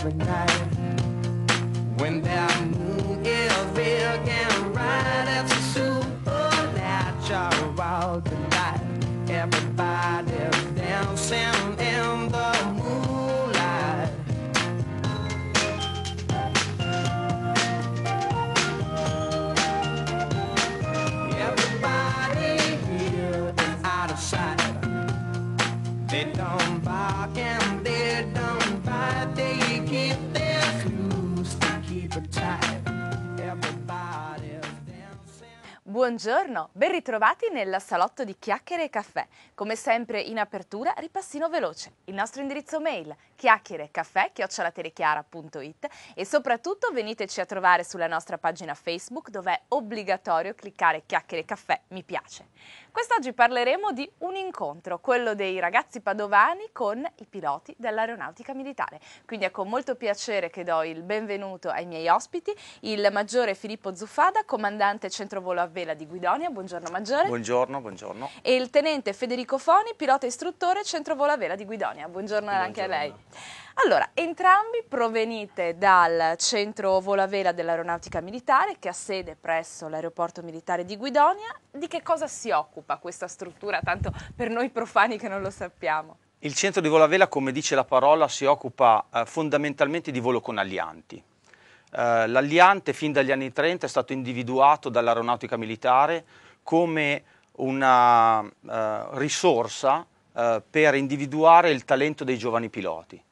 every night when that moon is big and bright. It's a supernatural tonight. Everybody dancing in the moonlight. Everybody here is out of sight. They don't bark and they Buongiorno, ben ritrovati nel salotto di chiacchiere e caffè. Come sempre in apertura ripassino veloce. Il nostro indirizzo mail chiacchierecaffè.it e soprattutto veniteci a trovare sulla nostra pagina Facebook dove è obbligatorio cliccare chiacchiere caffè mi piace. Quest'oggi parleremo di un incontro, quello dei ragazzi padovani con i piloti dell'aeronautica militare. Quindi è con molto piacere che do il benvenuto ai miei ospiti, il maggiore Filippo Zuffada, comandante centrovolo a vela di Guidonia. Buongiorno maggiore. Buongiorno, buongiorno. E il tenente Federico Foni, pilota istruttore centrovolo a vela di Guidonia. Buongiorno, buongiorno. anche a lei. Allora, entrambi provenite dal centro Vola Vela dell'aeronautica militare che ha sede presso l'aeroporto militare di Guidonia. Di che cosa si occupa questa struttura, tanto per noi profani che non lo sappiamo? Il centro di Vola Vela, come dice la parola, si occupa eh, fondamentalmente di volo con alianti. Eh, l'alliante fin dagli anni 30 è stato individuato dall'aeronautica militare come una eh, risorsa eh, per individuare il talento dei giovani piloti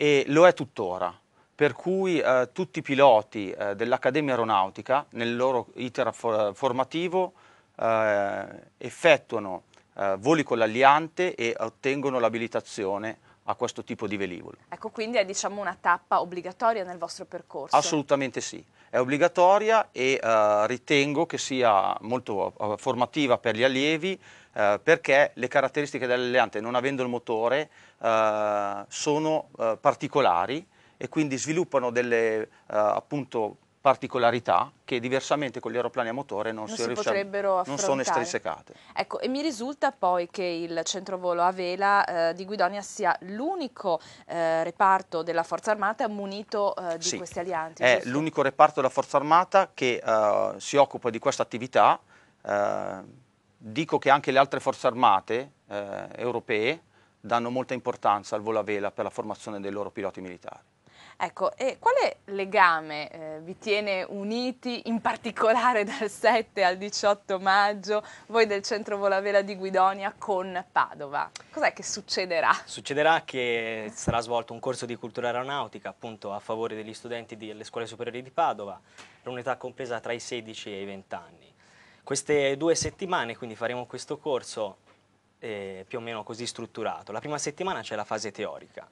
e lo è tuttora. Per cui eh, tutti i piloti eh, dell'Accademia Aeronautica nel loro iter for formativo eh, effettuano eh, voli con l'Alliante e ottengono l'abilitazione a questo tipo di velivolo. Ecco, quindi è diciamo una tappa obbligatoria nel vostro percorso? Assolutamente sì, è obbligatoria e eh, ritengo che sia molto eh, formativa per gli allievi eh, perché le caratteristiche dell'alleante, non avendo il motore, eh, sono eh, particolari e quindi sviluppano delle eh, appunto particolarità che diversamente con gli aeroplani a motore non, non si, si potrebbero a, non sono estrinsecate. Ecco, e mi risulta poi che il centrovolo a vela eh, di Guidonia sia l'unico eh, reparto della Forza Armata munito eh, di sì, questi alianti. È l'unico reparto della Forza Armata che eh, si occupa di questa attività. Eh, dico che anche le altre Forze Armate eh, europee danno molta importanza al volo a vela per la formazione dei loro piloti militari. Ecco, e quale legame eh, vi tiene uniti in particolare dal 7 al 18 maggio voi del centro Volavela di Guidonia con Padova? Cos'è che succederà? Succederà che sarà svolto un corso di cultura aeronautica appunto a favore degli studenti delle scuole superiori di Padova per un'età compresa tra i 16 e i 20 anni. Queste due settimane quindi faremo questo corso eh, più o meno così strutturato. La prima settimana c'è la fase teorica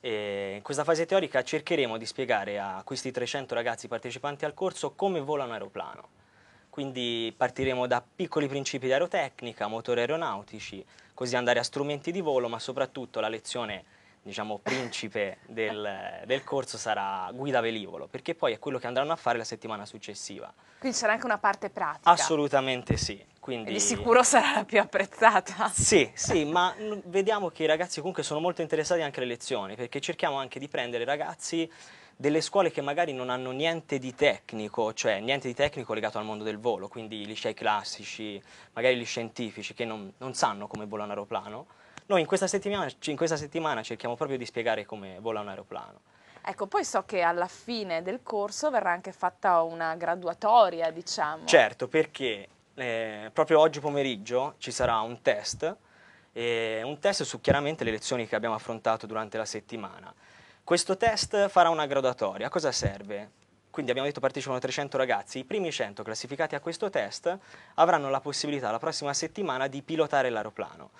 e in questa fase teorica cercheremo di spiegare a questi 300 ragazzi partecipanti al corso come vola un aeroplano. Quindi partiremo da piccoli principi di aerotecnica, motori aeronautici, così andare a strumenti di volo, ma soprattutto la lezione diciamo, principe del, del, corso sarà guida velivolo, perché poi è quello che andranno a fare la settimana successiva. Quindi sarà anche una parte pratica? Assolutamente sì. Quindi... di sicuro sarà la più apprezzata. Sì, sì, ma vediamo che i ragazzi comunque sono molto interessati anche alle lezioni, perché cerchiamo anche di prendere ragazzi delle scuole che magari non hanno niente di tecnico, cioè niente di tecnico legato al mondo del volo, quindi i licei classici, magari gli scientifici che non, non sanno come vola un aeroplano, noi in questa settimana, in questa settimana cerchiamo proprio di spiegare come vola un aeroplano. Ecco, poi so che alla fine del corso verrà anche fatta una graduatoria, diciamo. Certo, perché eh, proprio oggi pomeriggio ci sarà un test, eh, un test su chiaramente le lezioni che abbiamo affrontato durante la settimana. Questo test farà una graduatoria. A cosa serve? Quindi abbiamo detto partecipano 300 ragazzi, i primi 100 classificati a questo test avranno la possibilità la prossima settimana di pilotare l'aeroplano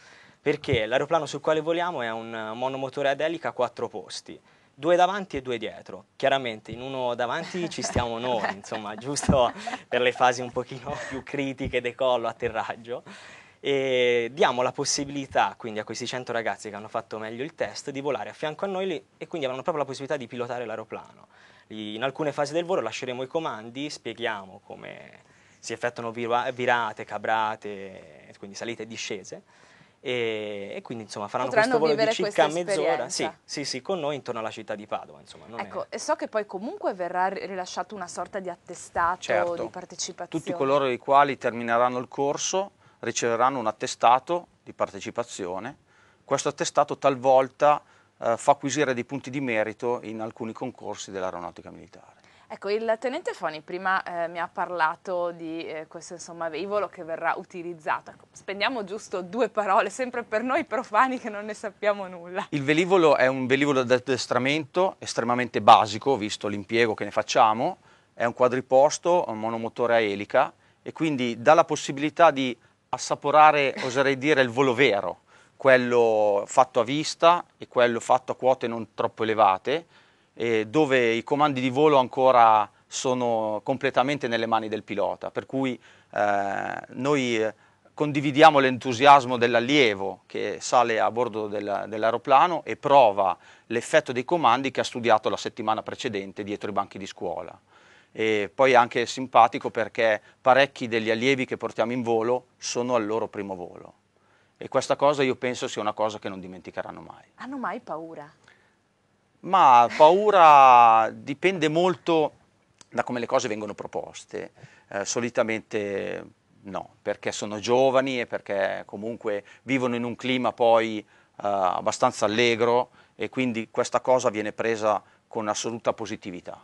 perché l'aeroplano sul quale voliamo è un monomotore ad elica a quattro posti, due davanti e due dietro. Chiaramente in uno davanti ci stiamo noi, insomma, giusto per le fasi un pochino più critiche, decollo, atterraggio. E diamo la possibilità quindi a questi 100 ragazzi che hanno fatto meglio il test di volare a fianco a noi e quindi avranno proprio la possibilità di pilotare l'aeroplano. In alcune fasi del volo lasceremo i comandi, spieghiamo come si effettuano virate, cabrate, quindi salite e discese e, e, quindi insomma faranno Potranno questo volo di circa mezz'ora sì, sì, sì, con noi intorno alla città di Padova insomma, ecco, è... e so che poi comunque verrà rilasciato una sorta di attestato certo. di partecipazione tutti coloro i quali termineranno il corso riceveranno un attestato di partecipazione questo attestato talvolta eh, fa acquisire dei punti di merito in alcuni concorsi dell'aeronautica militare Ecco, il tenente Foni prima eh, mi ha parlato di eh, questo insomma, velivolo che verrà utilizzato. Ecco, spendiamo giusto due parole, sempre per noi profani che non ne sappiamo nulla. Il velivolo è un velivolo da addestramento estremamente basico, visto l'impiego che ne facciamo. È un quadriposto, un monomotore a elica e quindi dà la possibilità di assaporare, oserei dire, il volo vero, quello fatto a vista e quello fatto a quote non troppo elevate eh, dove i comandi di volo ancora sono completamente nelle mani del pilota, per cui eh, noi eh, condividiamo l'entusiasmo dell'allievo che sale a bordo del, dell'aeroplano e prova l'effetto dei comandi che ha studiato la settimana precedente dietro i banchi di scuola. E poi è anche simpatico perché parecchi degli allievi che portiamo in volo sono al loro primo volo. E questa cosa io penso sia una cosa che non dimenticheranno mai. Hanno mai paura? Ma paura dipende molto da come le cose vengono proposte, eh, solitamente no, perché sono giovani e perché comunque vivono in un clima poi eh, abbastanza allegro e quindi questa cosa viene presa con assoluta positività.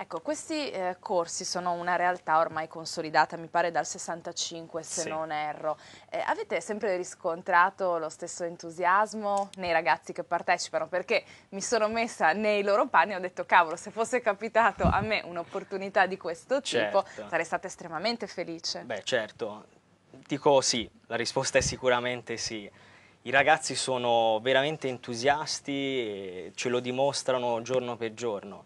Ecco, questi eh, corsi sono una realtà ormai consolidata, mi pare dal 65 se sì. non erro. Eh, avete sempre riscontrato lo stesso entusiasmo nei ragazzi che partecipano? Perché mi sono messa nei loro panni e ho detto, cavolo, se fosse capitato a me un'opportunità di questo certo. tipo, sarei stata estremamente felice. Beh, certo. Dico sì, la risposta è sicuramente sì. I ragazzi sono veramente entusiasti, ce lo dimostrano giorno per giorno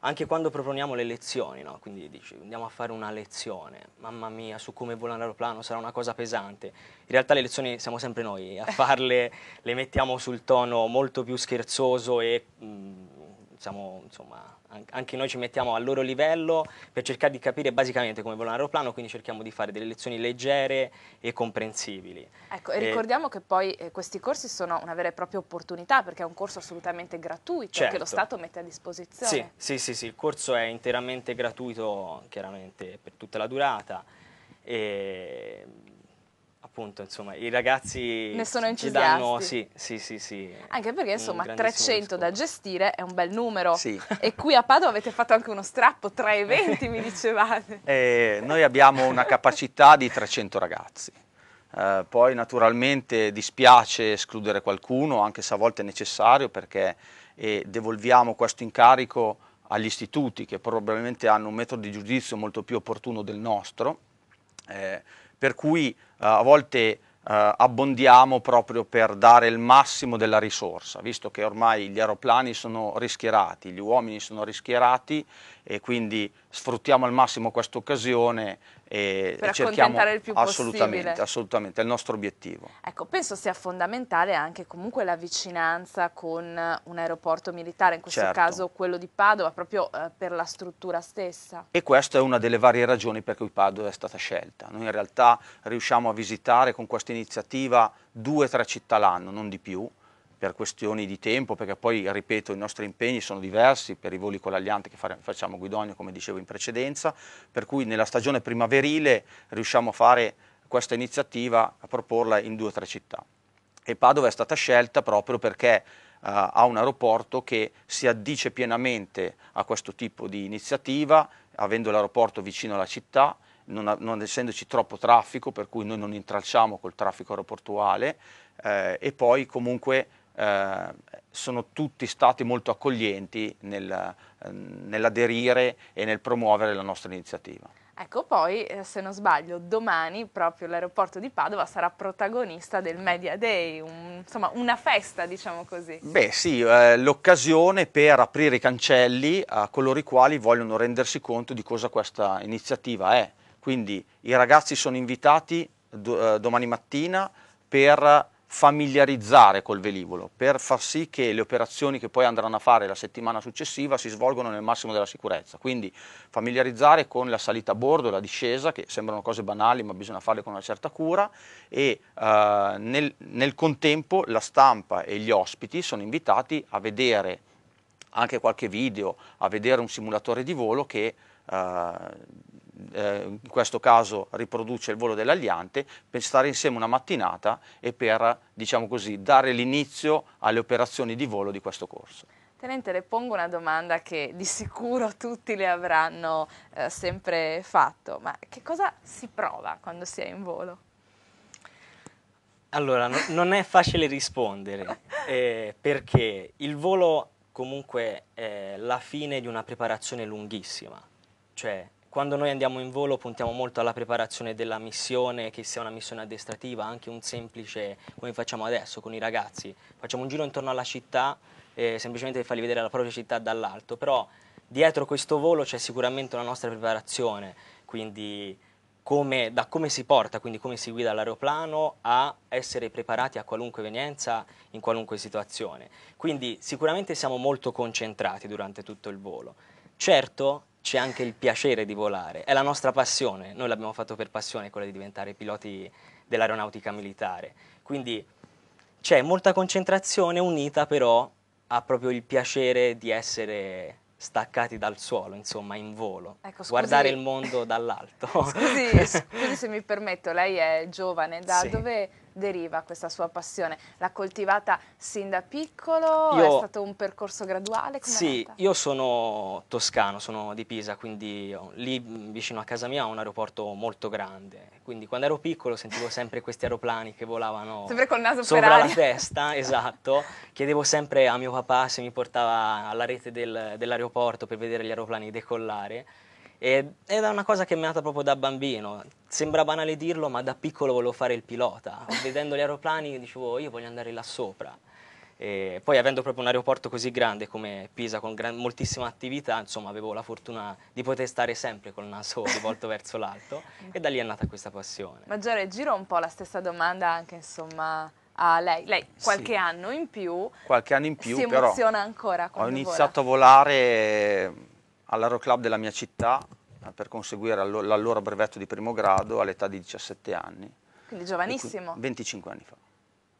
anche quando proponiamo le lezioni, no? quindi dici andiamo a fare una lezione, mamma mia su come volare l'aeroplano sarà una cosa pesante, in realtà le lezioni siamo sempre noi a farle, le mettiamo sul tono molto più scherzoso e mh, mm, siamo, insomma, anche noi ci mettiamo al loro livello per cercare di capire basicamente come vola un aeroplano, quindi cerchiamo di fare delle lezioni leggere e comprensibili. Ecco, e, e ricordiamo che poi eh, questi corsi sono una vera e propria opportunità perché è un corso assolutamente gratuito certo. che lo certo. Stato mette a disposizione. Sì, sì, sì, sì, il corso è interamente gratuito chiaramente per tutta la durata. E appunto, insomma, i ragazzi ne sono entusiasti. Danno, sì, sì, sì, sì. Anche perché, insomma, 300 da gestire è un bel numero. Sì. E qui a Padova avete fatto anche uno strappo, tra i 20, mi dicevate. Eh, noi abbiamo una capacità di 300 ragazzi. Eh, poi naturalmente dispiace escludere qualcuno, anche se a volte è necessario, perché eh, devolviamo questo incarico agli istituti che probabilmente hanno un metodo di giudizio molto più opportuno del nostro. Eh, per cui eh, a volte eh, abbondiamo proprio per dare il massimo della risorsa, visto che ormai gli aeroplani sono rischierati, gli uomini sono rischierati e quindi sfruttiamo al massimo questa occasione e per cerchiamo il più assolutamente, possibile. assolutamente, è il nostro obiettivo. Ecco, penso sia fondamentale anche comunque la vicinanza con un aeroporto militare, in questo certo. caso quello di Padova, proprio eh, per la struttura stessa. E questa è una delle varie ragioni per cui Padova è stata scelta. Noi in realtà riusciamo a visitare con questa iniziativa due o tre città l'anno, non di più, per questioni di tempo, perché poi, ripeto, i nostri impegni sono diversi per i voli con l'Aliante che facciamo a come dicevo in precedenza, per cui nella stagione primaverile riusciamo a fare questa iniziativa, a proporla in due o tre città. E Padova è stata scelta proprio perché uh, ha un aeroporto che si addice pienamente a questo tipo di iniziativa, avendo l'aeroporto vicino alla città, non, non, essendoci troppo traffico, per cui noi non intralciamo col traffico aeroportuale, eh, e poi comunque eh, sono tutti stati molto accoglienti nel, eh, nell'aderire e nel promuovere la nostra iniziativa. Ecco, poi, eh, se non sbaglio, domani proprio l'aeroporto di Padova sarà protagonista del Media Day, un, insomma una festa, diciamo così. Beh sì, eh, l'occasione per aprire i cancelli a coloro i quali vogliono rendersi conto di cosa questa iniziativa è. Quindi i ragazzi sono invitati do, eh, domani mattina per familiarizzare col velivolo per far sì che le operazioni che poi andranno a fare la settimana successiva si svolgono nel massimo della sicurezza, quindi familiarizzare con la salita a bordo, la discesa, che sembrano cose banali ma bisogna farle con una certa cura e eh, nel, nel contempo la stampa e gli ospiti sono invitati a vedere anche qualche video, a vedere un simulatore di volo che eh, eh, in questo caso riproduce il volo dell'Aliante, per stare insieme una mattinata e per diciamo così, dare l'inizio alle operazioni di volo di questo corso. Tenente, le pongo una domanda che di sicuro tutti le avranno eh, sempre fatto, ma che cosa si prova quando si è in volo? Allora, no, non è facile rispondere, eh, perché il volo comunque è la fine di una preparazione lunghissima, cioè quando noi andiamo in volo puntiamo molto alla preparazione della missione, che sia una missione addestrativa, anche un semplice, come facciamo adesso con i ragazzi, facciamo un giro intorno alla città, eh, semplicemente per fargli vedere la propria città dall'alto, però dietro questo volo c'è sicuramente la nostra preparazione, quindi come, da come si porta, quindi come si guida l'aeroplano a essere preparati a qualunque evenienza, in qualunque situazione. Quindi sicuramente siamo molto concentrati durante tutto il volo. Certo, c'è anche il piacere di volare, è la nostra passione, noi l'abbiamo fatto per passione, quella di diventare piloti dell'aeronautica militare, quindi c'è molta concentrazione unita però a proprio il piacere di essere staccati dal suolo, insomma, in volo, ecco, scusi, guardare il mondo dall'alto. Scusi, scusi, se mi permetto, lei è giovane, da sì. dove deriva questa sua passione? L'ha coltivata sin da piccolo? Io, è stato un percorso graduale? Come sì, io sono toscano, sono di Pisa, quindi lì vicino a casa mia ho un aeroporto molto grande. Quindi quando ero piccolo sentivo sempre questi aeroplani che volavano sopra la testa, esatto. Chiedevo sempre a mio papà se mi portava alla rete del, dell'aeroporto per vedere gli aeroplani decollare ed è una cosa che mi è nata proprio da bambino. Sembra banale dirlo, ma da piccolo volevo fare il pilota. Vedendo gli aeroplani dicevo io voglio andare là sopra. E poi avendo proprio un aeroporto così grande come Pisa con gran, moltissima attività, insomma avevo la fortuna di poter stare sempre col naso rivolto verso l'alto e da lì è nata questa passione. Maggiore, giro un po' la stessa domanda anche insomma a lei. Lei qualche sì. anno in più. Qualche anno in più, si emoziona però, ancora. Ho iniziato vola. a volare all'aeroclub della mia città eh, per conseguire l'allora brevetto di primo grado all'età di 17 anni. Quindi giovanissimo? 25 anni fa.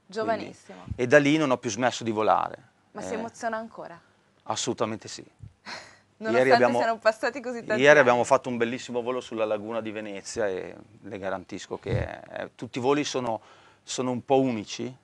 Giovanissimo. Quindi, e da lì non ho più smesso di volare. Ma eh, si emoziona ancora? Assolutamente sì. Nonostante ieri abbiamo, siano passati così tanti Ieri anni. abbiamo fatto un bellissimo volo sulla laguna di Venezia e le garantisco che eh, tutti i voli sono, sono un po' unici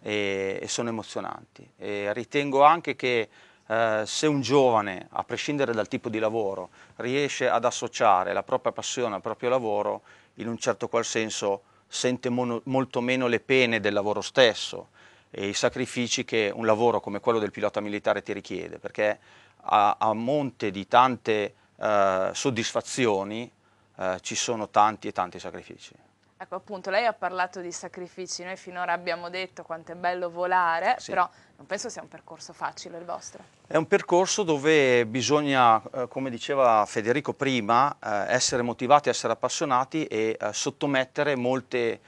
e, e sono emozionanti. E ritengo anche che eh, se un giovane, a prescindere dal tipo di lavoro, riesce ad associare la propria passione al proprio lavoro, in un certo qual senso sente mono, molto meno le pene del lavoro stesso e i sacrifici che un lavoro come quello del pilota militare ti richiede, perché a, a monte di tante eh, soddisfazioni eh, ci sono tanti e tanti sacrifici. Ecco appunto, lei ha parlato di sacrifici, noi finora abbiamo detto quanto è bello volare, sì. però non penso sia un percorso facile il vostro. È un percorso dove bisogna, eh, come diceva Federico prima, eh, essere motivati, essere appassionati e eh, sottomettere molte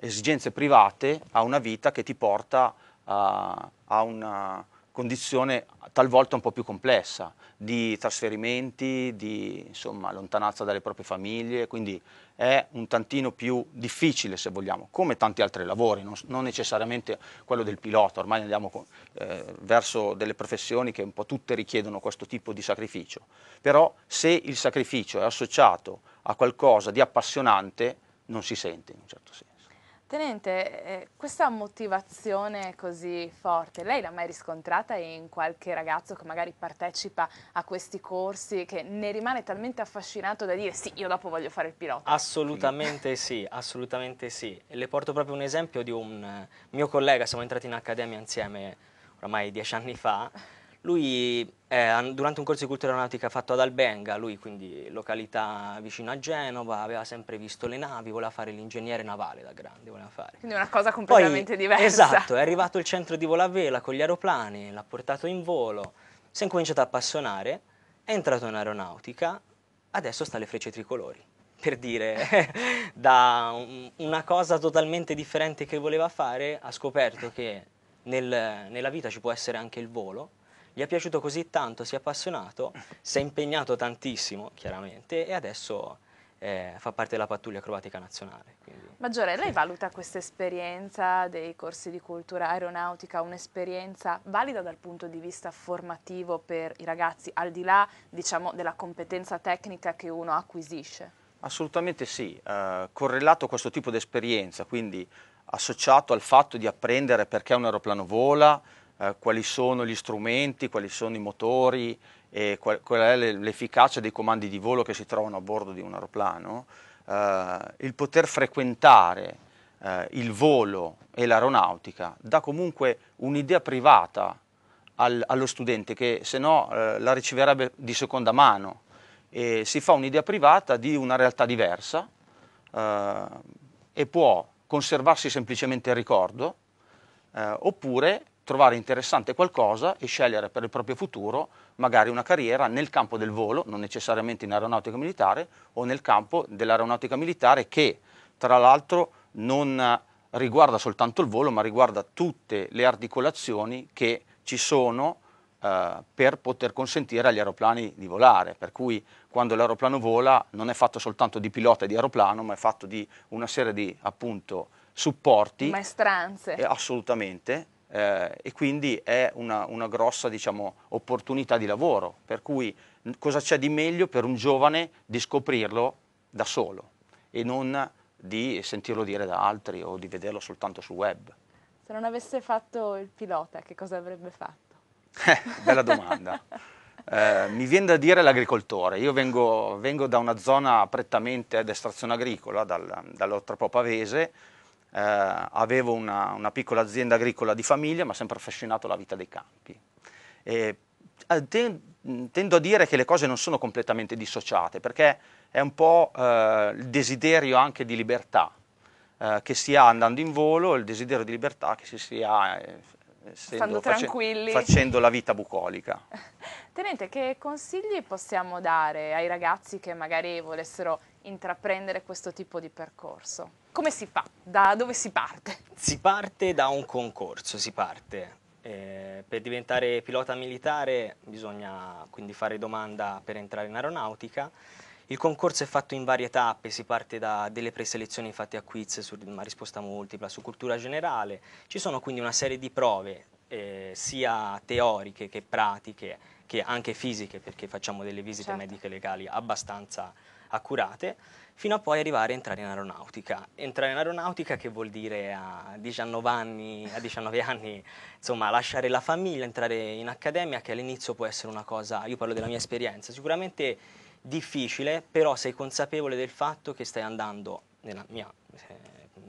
esigenze private a una vita che ti porta a una condizione talvolta un po' più complessa di trasferimenti, di insomma, lontananza dalle proprie famiglie, quindi è un tantino più difficile se vogliamo, come tanti altri lavori, non, non necessariamente quello del pilota, ormai andiamo con, eh, verso delle professioni che un po' tutte richiedono questo tipo di sacrificio, però se il sacrificio è associato a qualcosa di appassionante non si sente in un certo senso. Tenente, eh, questa motivazione così forte, lei l'ha mai riscontrata in qualche ragazzo che magari partecipa a questi corsi che ne rimane talmente affascinato da dire sì, io dopo voglio fare il pilota? Assolutamente sì, assolutamente sì. Le porto proprio un esempio di un eh, mio collega, siamo entrati in accademia insieme oramai dieci anni fa lui eh, durante un corso di cultura aeronautica fatto ad Albenga, lui quindi località vicino a Genova, aveva sempre visto le navi, voleva fare l'ingegnere navale da grande, voleva fare. Quindi una cosa completamente Poi, diversa. Esatto, è arrivato il centro di volo a vela con gli aeroplani, l'ha portato in volo, si è incominciato a appassionare, è entrato in aeronautica, adesso sta alle frecce tricolori per dire, da una cosa totalmente differente che voleva fare, ha scoperto che nel, nella vita ci può essere anche il volo gli è piaciuto così tanto, si è appassionato, si è impegnato tantissimo, chiaramente, e adesso eh, fa parte della pattuglia acrobatica nazionale. Quindi. Maggiore, lei valuta questa esperienza dei corsi di cultura aeronautica un'esperienza valida dal punto di vista formativo per i ragazzi, al di là diciamo, della competenza tecnica che uno acquisisce? Assolutamente sì, eh, correlato a questo tipo di esperienza, quindi associato al fatto di apprendere perché un aeroplano vola, eh, quali sono gli strumenti, quali sono i motori e qual, qual è l'efficacia dei comandi di volo che si trovano a bordo di un aeroplano, eh, il poter frequentare eh, il volo e l'aeronautica dà comunque un'idea privata al, allo studente che se no eh, la riceverebbe di seconda mano e si fa un'idea privata di una realtà diversa eh, e può conservarsi semplicemente il ricordo eh, oppure trovare interessante qualcosa e scegliere per il proprio futuro magari una carriera nel campo del volo, non necessariamente in aeronautica militare, o nel campo dell'aeronautica militare che tra l'altro non riguarda soltanto il volo ma riguarda tutte le articolazioni che ci sono eh, per poter consentire agli aeroplani di volare, per cui quando l'aeroplano vola non è fatto soltanto di pilota e di aeroplano ma è fatto di una serie di appunto supporti, maestranze, eh, assolutamente, eh, e quindi è una, una grossa diciamo, opportunità di lavoro, per cui cosa c'è di meglio per un giovane di scoprirlo da solo e non di sentirlo dire da altri o di vederlo soltanto sul web. Se non avesse fatto il pilota, che cosa avrebbe fatto? Eh, bella domanda. eh, mi viene da dire l'agricoltore. Io vengo, vengo da una zona prettamente ad estrazione agricola, dal, dall'Oltrapò Pavese, eh, avevo una, una, piccola azienda agricola di famiglia, ma sempre affascinato la vita dei campi. E, eh, te, tendo a dire che le cose non sono completamente dissociate, perché è un po' eh, il desiderio anche di libertà eh, che si ha andando in volo, il desiderio di libertà che si, si ha eh, essendo, facendo, facendo la vita bucolica. Tenente, che consigli possiamo dare ai ragazzi che magari volessero intraprendere questo tipo di percorso? Come si fa? Da dove si parte? Si parte da un concorso, si parte. Eh, per diventare pilota militare bisogna quindi fare domanda per entrare in aeronautica. Il concorso è fatto in varie tappe, si parte da delle preselezioni fatte a quiz su una risposta multipla, su cultura generale. Ci sono quindi una serie di prove, eh, sia teoriche che pratiche, che anche fisiche, perché facciamo delle visite certo. mediche legali abbastanza accurate fino a poi arrivare a entrare in aeronautica. Entrare in aeronautica che vuol dire a 19 anni, a 19 anni insomma, lasciare la famiglia, entrare in accademia, che all'inizio può essere una cosa, io parlo della mia esperienza, sicuramente difficile, però sei consapevole del fatto che stai andando, nella mia eh,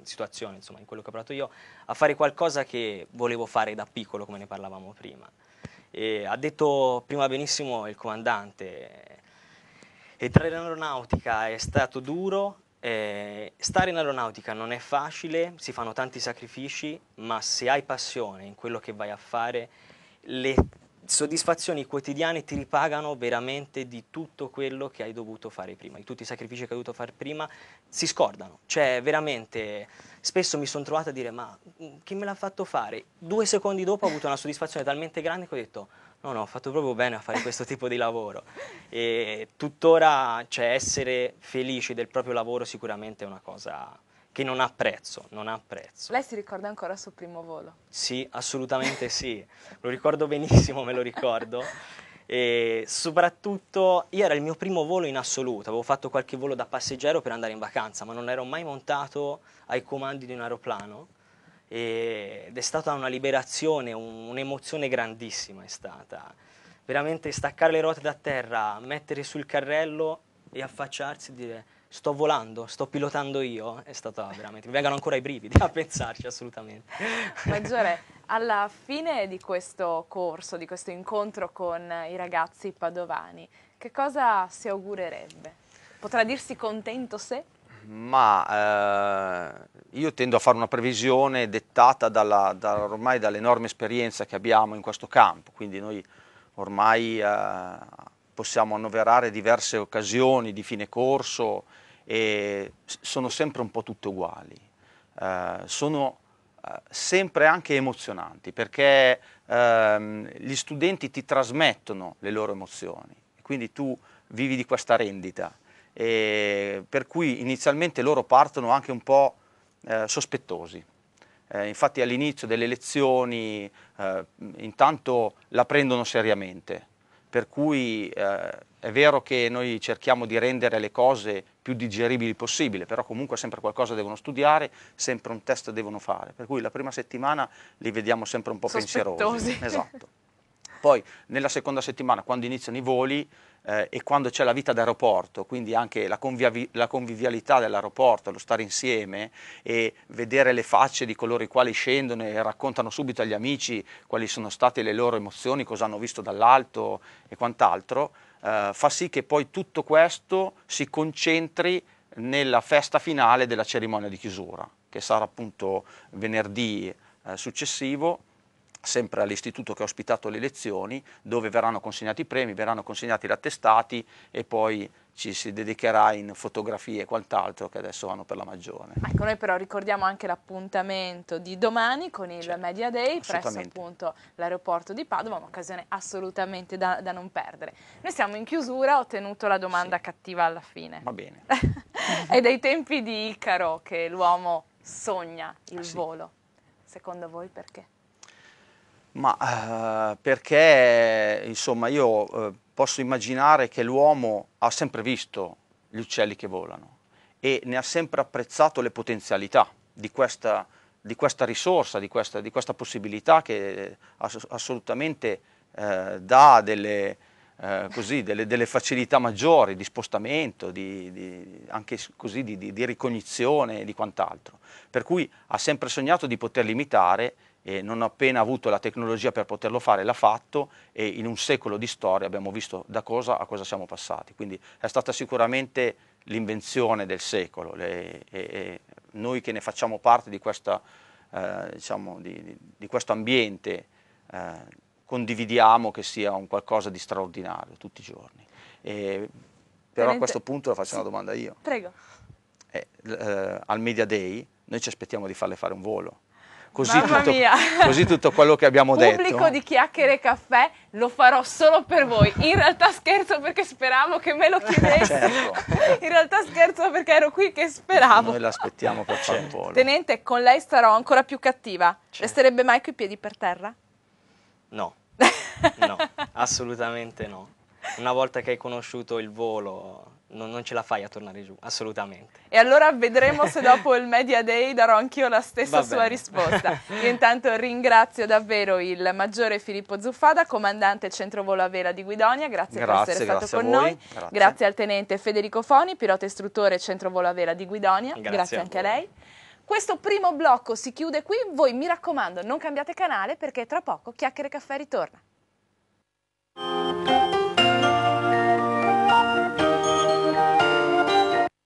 situazione, insomma, in quello che ho parlato io, a fare qualcosa che volevo fare da piccolo, come ne parlavamo prima. E ha detto prima benissimo il comandante, entrare in aeronautica è stato duro, eh, stare in aeronautica non è facile, si fanno tanti sacrifici, ma se hai passione in quello che vai a fare, le soddisfazioni quotidiane ti ripagano veramente di tutto quello che hai dovuto fare prima, di tutti i sacrifici che hai dovuto fare prima, si scordano. Cioè, veramente, spesso mi sono trovata a dire, ma chi me l'ha fatto fare? Due secondi dopo ho avuto una soddisfazione talmente grande che ho detto, No, no, ho fatto proprio bene a fare questo tipo di lavoro. E tuttora cioè, essere felici del proprio lavoro sicuramente è una cosa che non ha prezzo, non ha prezzo. Lei si ricorda ancora il suo primo volo? Sì, assolutamente sì. lo ricordo benissimo, me lo ricordo. E soprattutto io era il mio primo volo in assoluto, avevo fatto qualche volo da passeggero per andare in vacanza, ma non ero mai montato ai comandi di un aeroplano ed è stata una liberazione, un'emozione grandissima è stata. Veramente staccare le ruote da terra, mettere sul carrello e affacciarsi e dire sto volando, sto pilotando io, è stata veramente, mi vengono ancora i brividi a pensarci assolutamente. Maggiore, alla fine di questo corso, di questo incontro con i ragazzi padovani, che cosa si augurerebbe? Potrà dirsi contento se? ma eh, io tendo a fare una previsione dettata dalla, da, ormai dall'enorme esperienza che abbiamo in questo campo, quindi noi ormai eh, possiamo annoverare diverse occasioni di fine corso e sono sempre un po' tutte uguali. Eh, sono eh, sempre anche emozionanti perché ehm, gli studenti ti trasmettono le loro emozioni, quindi tu vivi di questa rendita e eh, per cui inizialmente loro partono anche un po' eh, sospettosi. Eh, infatti all'inizio delle lezioni eh, intanto la prendono seriamente, per cui eh, è vero che noi cerchiamo di rendere le cose più digeribili possibile, però comunque sempre qualcosa devono studiare, sempre un test devono fare, per cui la prima settimana li vediamo sempre un po' Sospettosi. pensierosi. Esatto. Poi nella seconda settimana, quando iniziano i voli eh, e quando c'è la vita d'aeroporto, quindi anche la, convivi la convivialità dell'aeroporto, lo stare insieme e vedere le facce di coloro i quali scendono e raccontano subito agli amici quali sono state le loro emozioni, cosa hanno visto dall'alto e quant'altro, eh, fa sì che poi tutto questo si concentri nella festa finale della cerimonia di chiusura, che sarà appunto venerdì eh, successivo sempre all'istituto che ha ospitato le lezioni, dove verranno consegnati i premi, verranno consegnati gli attestati e poi ci si dedicherà in fotografie e quant'altro che adesso vanno per la maggiore. Ecco, noi però ricordiamo anche l'appuntamento di domani con il certo, Media Day presso appunto l'aeroporto di Padova, un'occasione assolutamente da, da, non perdere. Noi siamo in chiusura, ho tenuto la domanda sì. cattiva alla fine. Va bene. È dai tempi di Icaro che l'uomo sogna il ah, sì. volo. Secondo voi perché? Ma eh, perché, insomma, io eh, posso immaginare che l'uomo ha sempre visto gli uccelli che volano e ne ha sempre apprezzato le potenzialità di questa, di questa risorsa, di questa, di questa, possibilità che ass assolutamente eh, dà delle, eh, così, delle, delle, facilità maggiori di spostamento, di, di anche così di, di ricognizione e di quant'altro. Per cui ha sempre sognato di poter limitare eh, non appena avuto la tecnologia per poterlo fare l'ha fatto e in un secolo di storia abbiamo visto da cosa a cosa siamo passati. Quindi è stata sicuramente l'invenzione del secolo le, e, e noi che ne facciamo parte di, questa, eh, diciamo, di, di questo ambiente eh, condividiamo che sia un qualcosa di straordinario tutti i giorni. E, però a questo punto la faccio sì. una domanda io. Prego. Eh, eh, al Media Day noi ci aspettiamo di farle fare un volo Così tutto, così tutto, quello che abbiamo Pubblico detto. Pubblico di chiacchiere e caffè lo farò solo per voi. In realtà scherzo perché speravo che me lo chiedessi Certo. In realtà scherzo perché ero qui che speravo. Noi l'aspettiamo per certo. un po'. Tenente, con lei starò ancora più cattiva. Certo. Resterebbe mai coi piedi per terra? No. no, assolutamente no. Una volta che hai conosciuto il volo non, non, ce la fai a tornare giù, assolutamente. E allora vedremo se dopo il Media Day darò anch'io la stessa sua risposta. Io intanto ringrazio davvero il maggiore Filippo Zuffada, comandante centro volo a vela di Guidonia, grazie, grazie per essere grazie stato con noi. Grazie. grazie. al tenente Federico Foni, pilota istruttore centro volo a vela di Guidonia, grazie, a anche a lei. Questo primo blocco si chiude qui, voi mi raccomando non cambiate canale perché tra poco Chiacchiere Caffè ritorna.